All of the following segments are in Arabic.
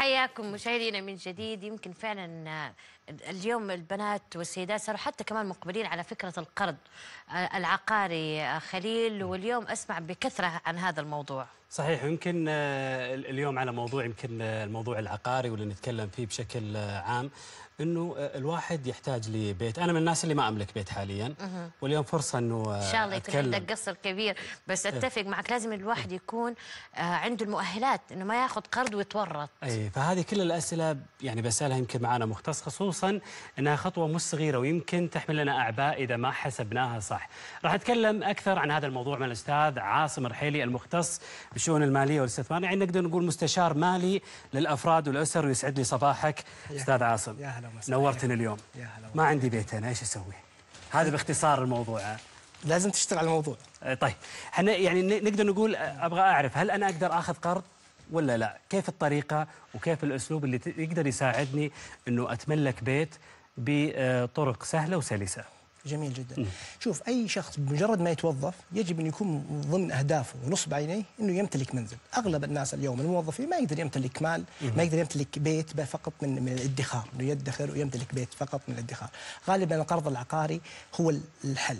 حياكم مشاهدينا من جديد يمكن فعلا اليوم البنات والسيدات صاروا حتى كمان مقبلين على فكرة القرض آه، العقاري آه، خليل واليوم أسمع بكثرة عن هذا الموضوع صحيح يمكن آه، اليوم على موضوع يمكن الموضوع العقاري واللي نتكلم فيه بشكل عام انه الواحد يحتاج لبيت، انا من الناس اللي ما املك بيت حاليا واليوم فرصه انه ان شاء الله يكون عندك قصر كبير، بس إيه. اتفق معك لازم الواحد إيه. يكون عنده المؤهلات انه ما ياخذ قرض ويتورط. اي فهذه كل الاسئله يعني بسالها يمكن معنا مختص خصوصا خصوصا أنها خطوة مش صغيرة ويمكن تحمل لنا أعباء إذا ما حسبناها صح راح أتكلم أكثر عن هذا الموضوع مع الأستاذ عاصم رحيلي المختص بالشؤون المالية والاستثمار يعني نقدر نقول مستشار مالي للأفراد والأسر ويسعد لي صباحك أستاذ عاصم يا هلا وسهلا نورتني اليوم يا هلا ما عندي بيت أنا إيش أسوي هذا باختصار الموضوع لازم تشتغل على الموضوع طيب احنا يعني نقدر نقول ابغى اعرف هل انا اقدر اخذ قرض ولا لا كيف الطريقة وكيف الأسلوب اللي يقدر يساعدني أنه أتملك بيت بطرق سهلة وسلسة جميل جدا م. شوف أي شخص بمجرد ما يتوظف يجب أن يكون ضمن أهدافه ونصب عينيه أنه يمتلك منزل أغلب الناس اليوم الموظفين ما يقدر يمتلك مال م. ما يقدر يمتلك بيت فقط من من الادخار أنه يدخر ويمتلك بيت فقط من الادخار غالبا القرض العقاري هو الحل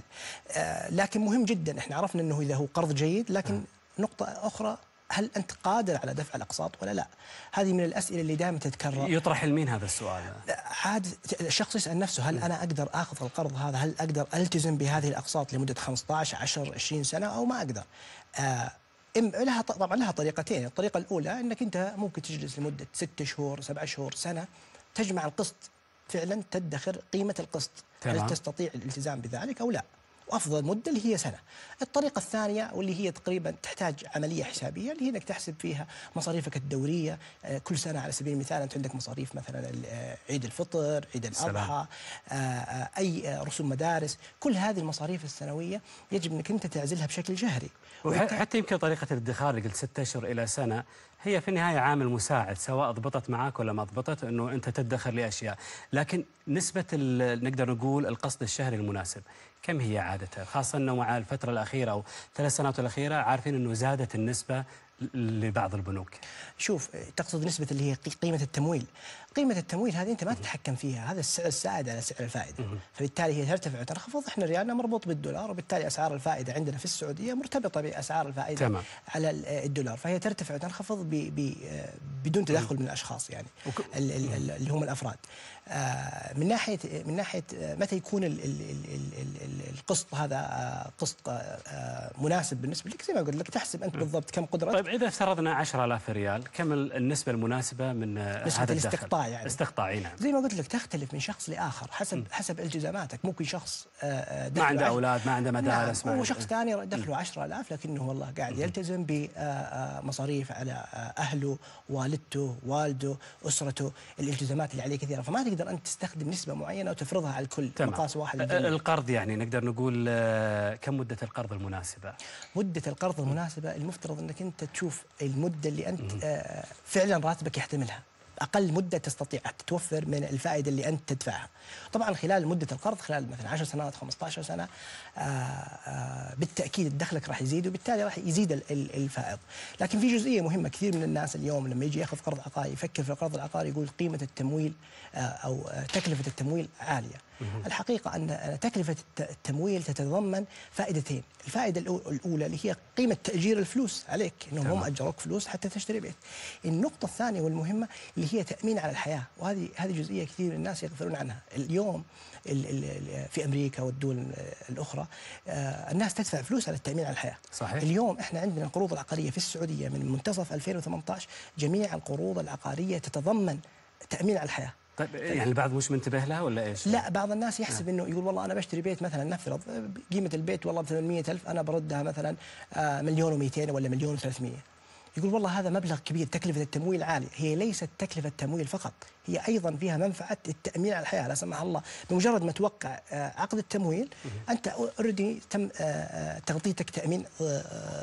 آه لكن مهم جدا احنا عرفنا أنه إذا هو قرض جيد لكن م. نقطة أخرى هل أنت قادر على دفع الأقساط ولا لا هذه من الأسئلة اللي دائما تتكرر يطرح لمين هذا السؤال عاد الشخص يسأل نفسه هل أنا أقدر أخذ القرض هذا هل أقدر ألتزم بهذه الأقساط لمدة 15 10 20 سنة أو ما أقدر آه لها طبعا لها طريقتين، الطريقة الأولى أنك أنت ممكن تجلس لمدة ست شهور، سبع شهور، سنة تجمع القسط فعلا تدخر قيمة القسط، هل تستطيع الالتزام بذلك أو لا؟ وافضل مده اللي هي سنه. الطريقه الثانيه واللي هي تقريبا تحتاج عمليه حسابيه اللي هي انك تحسب فيها مصاريفك الدوريه آه، كل سنه على سبيل المثال انت عندك مصاريف مثلا آه، عيد الفطر، عيد الاضحى، آه، اي رسوم مدارس، كل هذه المصاريف السنويه يجب انك انت تعزلها بشكل جهري. وحتى يمكن طريقه الادخار اللي قلت ست اشهر الى سنه هي في النهايه عامل مساعد سواء ضبطت معك ولا ما ضبطت انه انت تدخر لاشياء، لكن نسبه نقدر نقول القصد الشهري المناسب كم هي عاده؟ زيادته خاصة أنه مع الفترة الأخيرة أو ثلاث سنوات الأخيرة عارفين أنه زادت النسبة لبعض البنوك شوف تقصد نسبة اللي هي قيمة التمويل قيمة التمويل هذه أنت ما تتحكم فيها هذا السعر السائد على سعر الفائدة فبالتالي هي ترتفع وتنخفض إحنا ريالنا مربوط بالدولار وبالتالي أسعار الفائدة عندنا في السعودية مرتبطة بأسعار الفائدة تمام. على الدولار فهي ترتفع وتنخفض بي بي بدون تدخل من الأشخاص يعني اللي هم الأفراد آه، من ناحية من ناحية متى يكون القسط هذا آه، قسط آه، مناسب بالنسبة لك زي ما قلت لك تحسب أنت بالضبط كم قدرتك طيب إذا افترضنا 10000 ريال كم النسبة المناسبة من آه، نسبة هذا الاستقطاع يعني استقطاع نعم زي ما قلت لك تختلف من شخص لآخر حسب م. حسب التزاماتك ممكن شخص آه، آه، ما عنده أولاد ما عنده مدارس نعم. هو إيه. ثاني دخله 10000 لكنه والله قاعد يلتزم بمصاريف على أهله والدته والده أسرته الالتزامات اللي عليه كثيرة فما تقدر أنت تستخدم نسبة معينة وتفرضها على الكل تمام. مقاس واحد الجميع. القرض يعني نقدر نقول كم مدة القرض المناسبة مدة القرض المناسبة المفترض أنك أنت تشوف المده اللي انت آه، فعلا راتبك يحتملها اقل مده تستطيع توفر من الفائده اللي انت تدفعها. طبعا خلال مده القرض خلال مثلا 10 سنوات 15 سنه آه، آه، بالتاكيد دخلك راح يزيد وبالتالي راح يزيد الفائض. لكن في جزئيه مهمه كثير من الناس اليوم لما يجي ياخذ قرض عقاري يفكر في القرض العقاري يقول قيمه التمويل او تكلفه التمويل عاليه. الحقيقة أن تكلفة التمويل تتضمن فائدتين الفائدة الأولى اللي هي قيمة تأجير الفلوس عليك أنهم هم أجروك فلوس حتى تشتري بيت النقطة الثانية والمهمة اللي هي تأمين على الحياة وهذه هذه جزئية كثير من الناس يغفلون عنها اليوم في أمريكا والدول الأخرى آه، الناس تدفع فلوس على التأمين على الحياة صحيح. اليوم احنا عندنا القروض العقارية في السعودية من منتصف 2018 جميع القروض العقارية تتضمن تأمين على الحياة طيب يعني طيب. البعض مش منتبه لها ولا ايش؟ لا بعض الناس آه. يحسب انه يقول والله انا بشتري بيت مثلا نفرض قيمه البيت والله ب 800000 انا بردها مثلا آه، مليون و200 ولا مليون و300 يقول والله هذا مبلغ كبير تكلفة التمويل عالية هي ليست تكلفة التمويل فقط هي أيضا فيها منفعة التأمين على الحياة لا سمح الله بمجرد ما توقع آه، عقد التمويل أنت أردي تم آه، آه، تغطيتك تأمين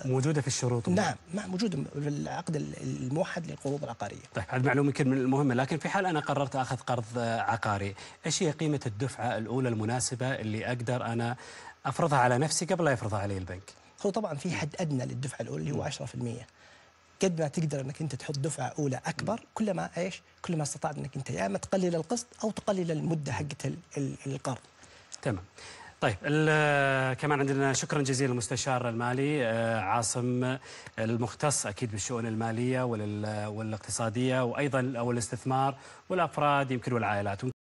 موجودة في الشروط نعم موجودة في العقد الموحد للقروض العقارية طيب المعلومة يمكن مهمة لكن في حال أنا قررت أخذ قرض عقاري إيش هي قيمة الدفعة الأولى المناسبة اللي أقدر أنا أفرضها على نفسي قبل لا يفرضها علي البنك هو طبعا في حد أدنى للدفعة الأولى اللي هو 10% قد ما تقدر انك انت تحط دفعه اولى اكبر كل ما ايش؟ كل ما استطعت انك انت يا اما تقلل القسط او تقلل المده حقت القرض. تمام. طيب كمان عندنا شكرا جزيلا للمستشار المالي آه، عاصم المختص آه، اكيد بالشؤون الماليه والاقتصاديه وايضا والاستثمار والافراد يمكن والعائلات